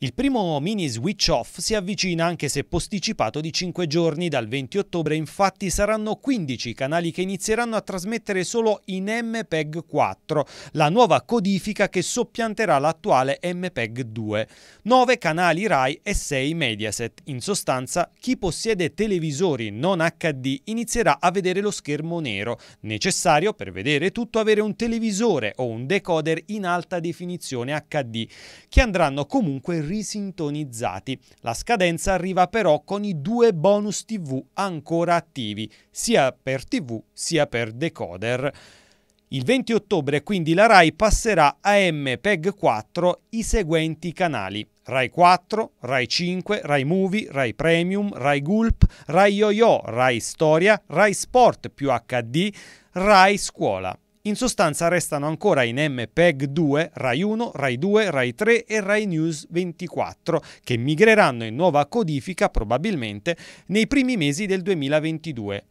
Il primo mini switch off si avvicina anche se posticipato di 5 giorni, dal 20 ottobre infatti saranno 15 i canali che inizieranno a trasmettere solo in MPEG 4, la nuova codifica che soppianterà l'attuale MPEG 2, 9 canali RAI e 6 Mediaset. In sostanza chi possiede televisori non HD inizierà a vedere lo schermo nero, necessario per vedere tutto avere un televisore o un decoder in alta definizione HD, che andranno comunque risintonizzati. La scadenza arriva però con i due bonus TV ancora attivi, sia per TV sia per decoder. Il 20 ottobre quindi la RAI passerà a MPEG 4 i seguenti canali RAI 4, RAI 5, RAI Movie, RAI Premium, RAI Gulp, RAI YoYo, RAI Storia, RAI Sport più HD, RAI Scuola. In sostanza restano ancora in MPEG 2 RAI 1, RAI 2, RAI 3 e RAI News 24 che migreranno in nuova codifica probabilmente nei primi mesi del 2022.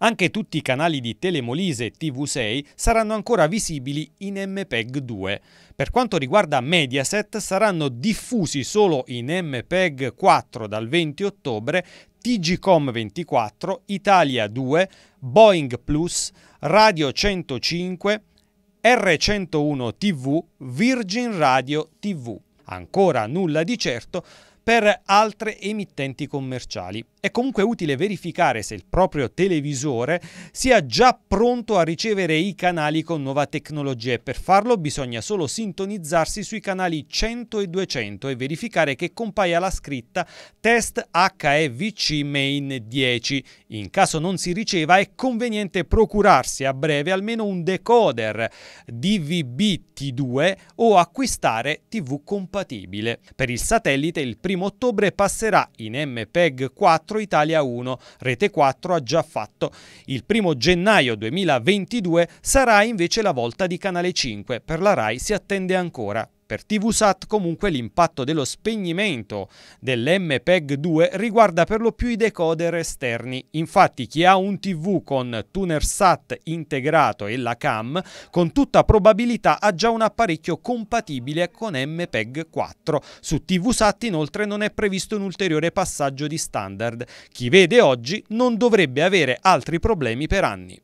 Anche tutti i canali di Telemolise e TV6 saranno ancora visibili in MPEG 2. Per quanto riguarda Mediaset, saranno diffusi solo in MPEG 4 dal 20 ottobre TGCOM 24, Italia 2, Boeing Plus, Radio 105, R101 TV, Virgin Radio TV. Ancora nulla di certo per altre emittenti commerciali. È comunque utile verificare se il proprio televisore sia già pronto a ricevere i canali con nuova tecnologia e per farlo bisogna solo sintonizzarsi sui canali 100 e 200 e verificare che compaia la scritta test HEVC main 10. In caso non si riceva è conveniente procurarsi a breve almeno un decoder DVB-T2 o acquistare TV compatibile. Per il satellite il primo 1 ottobre passerà in MPEG 4 Italia 1. Rete 4 ha già fatto. Il primo gennaio 2022 sarà invece la volta di Canale 5. Per la RAI si attende ancora. Per TVSAT comunque l'impatto dello spegnimento dell'MPEG-2 riguarda per lo più i decoder esterni. Infatti chi ha un TV con tuner SAT integrato e la CAM con tutta probabilità ha già un apparecchio compatibile con MPEG-4. Su TVSAT inoltre non è previsto un ulteriore passaggio di standard. Chi vede oggi non dovrebbe avere altri problemi per anni.